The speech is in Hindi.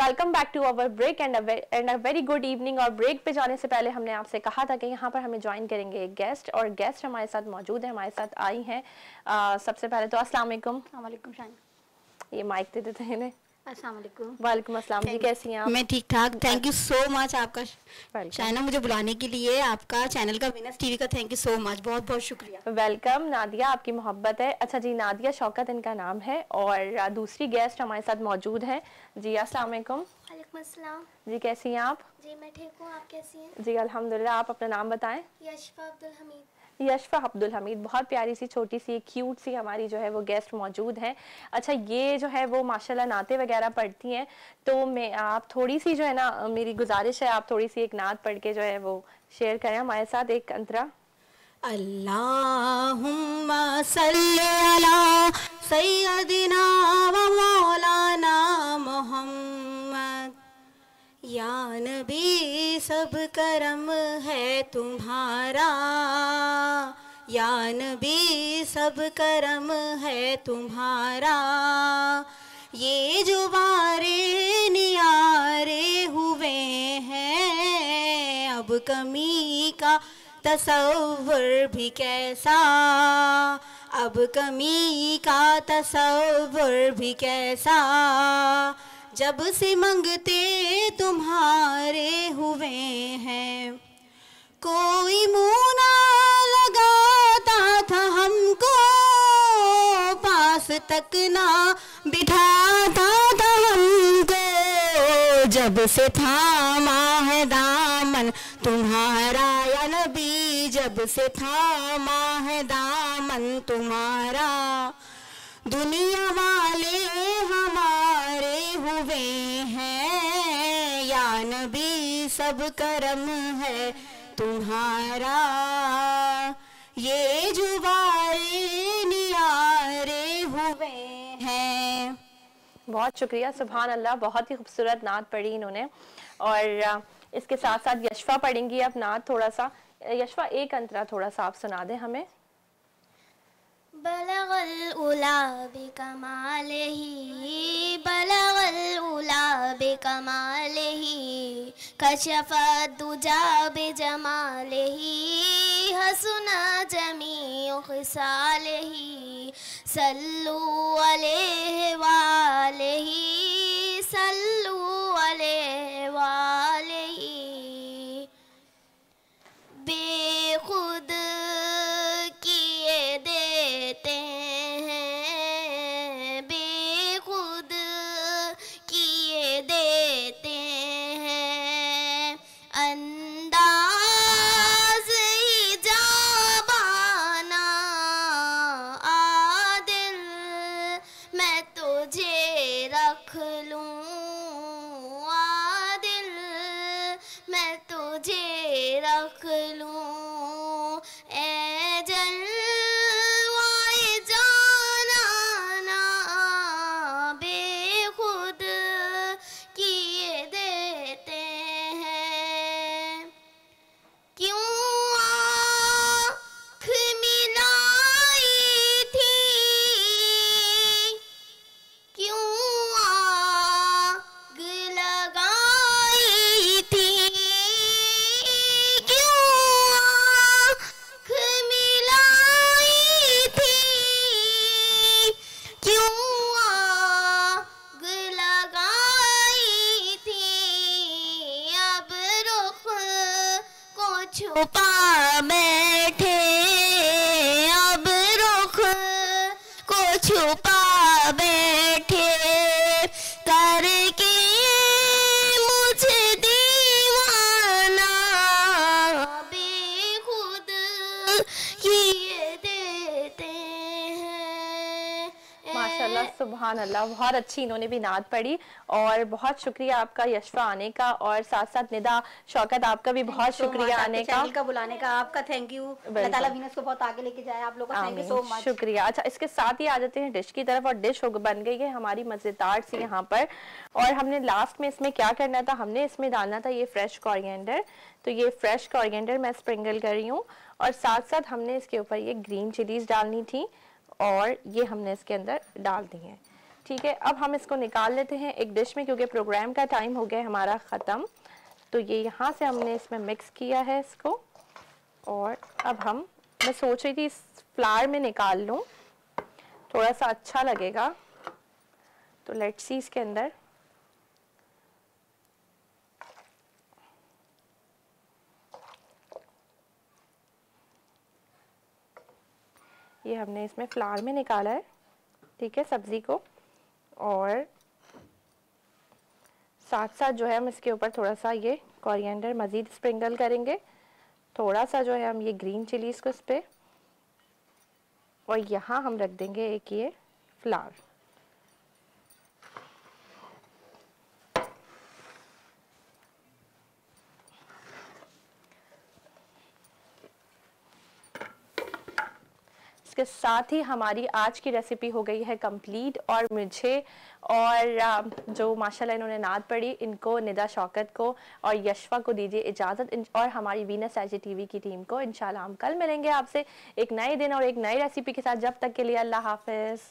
welcome back to our break and and a very good evening और ब्रेक पे जाने से पहले हमने आपसे कहा था कि यहाँ पर हमें ज्वाइन करेंगे एक गेस्ट और गेस्ट हमारे साथ मौजूद है हमारे साथ आई हैं सबसे पहले तो अस्सलाम ये माइक दे देते हैं इन्हें वालेकुम अस्सलाम जी कैसी हैं आप मैं ठीक ठाक थैंक यू सो मच आपका चैनल मुझे बुलाने के लिए आपका चैनल का विनस टीवी का थैंक यू सो मच बहुत बहुत शुक्रिया वेलकम नादिया आपकी मोहब्बत है अच्छा जी नादिया शौकत इनका नाम है और दूसरी गेस्ट हमारे साथ मौजूद है जी अस्सलाम वालेकुम जी कैसी हैं आप जी मैं ठीक हूँ आप कैसी हैं जी अल्हम्दुलिल्लाह आप अपना नाम बताएं यशफा अब्दुल हमीद यशफा अब्दुल हमीद बहुत प्यारी सी छोटी सी क्यूट सी हमारी जो है वो गेस्ट मौजूद हैं अच्छा ये जो है वो माशाल्लाह नाते वगैरह पढ़ती हैं तो मैं आप थोड़ी सी जो है ना मेरी गुजारिश है आप थोड़ी सी एक नात पढ़ के जो है वो शेयर करें हमारे साथ एक अंतरा मौलाना मोहम्मद या नबी सब करम है तुम्हारा या नबी सब करम है तुम्हारा ये जो बारे नियारे हुए हैं अब कमी का तस्वर भी कैसा अब कमी का तस्वर भी कैसा जब से मंगते तुम्हारा तक ना बिठाता था हमको जब से थामा है दामन तुम्हारा या नबी जब से थामा है दामन तुम्हारा दुनिया वाले हमारे हुए हैं या नबी सब करम है तुम्हारा ये जुबा बहुत शुक्रिया सुबहान अल्लाह बहुत ही खूबसूरत नात पढ़ी इन्होंने और इसके साथ साथ यशवा पढ़ेंगी अब नात थोड़ा सा यशवा एक अंतरा थोड़ा सा आप सुना दें हमें बलग उला कमाल ही बलग उला कमाल ही कशफ दुजा जमाल ही हसुना जमी खिसाल ही सल्लू अलैहि वाले ही सल छुपा बैठे अब रुख को छुपा बैठे करके मुझे दीवाना बेखुद की माशाल्लाह सुबहान अल्लाह बहुत अच्छी इन्होंने भी नात पढ़ी और बहुत शुक्रिया आपका यशवा आने का और साथ साथ निदा शौकत आपका भी बहुत शुक्रिया आने का का बुलाने का आपका थैंक यू को बहुत आगे लेके जाए आप लोग शुक्रिया अच्छा इसके साथ ही आ जाते हैं डिश की तरफ और डिश बन गई है हमारी मजेदार सी यहाँ पर और हमने लास्ट में इसमें क्या करना था हमने इसमें डालना था ये फ्रेश कॉरियंडर तो ये फ्रेश कॉरियंडर मैं स्प्रिंगल कर रही हूँ और साथ साथ हमने इसके ऊपर ये ग्रीन चिलीज डालनी थी और ये हमने इसके अंदर डाल दिए हैं ठीक है अब हम इसको निकाल लेते हैं एक डिश में क्योंकि प्रोग्राम का टाइम हो गया हमारा ख़त्म तो ये यहाँ से हमने इसमें मिक्स किया है इसको और अब हम मैं सोच रही थी इस फ्लावर में निकाल लूँ थोड़ा सा अच्छा लगेगा तो लेट्स सी इसके अंदर ये हमने इसमें फ्लावर में निकाला है ठीक है सब्ज़ी को और साथ साथ जो है हम इसके ऊपर थोड़ा सा ये कोरिएंडर मज़ीद स्प्रिंकल करेंगे थोड़ा सा जो है हम ये ग्रीन चिलीज़ को इस पर और यहाँ हम रख देंगे एक ये फ्लावर इसके साथ ही हमारी आज की रेसिपी हो गई है कंप्लीट और मुझे और um, जो माशाल्लाह इन्होंने नाद पढ़ी इनको निदा शौकत को और यशवा को दीजिए इजाज़त और हमारी वीनस एच टीवी की टीम को इन हम कल मिलेंगे आपसे एक नए दिन और एक नई रेसिपी के साथ जब तक के लिए अल्लाह हाफिज़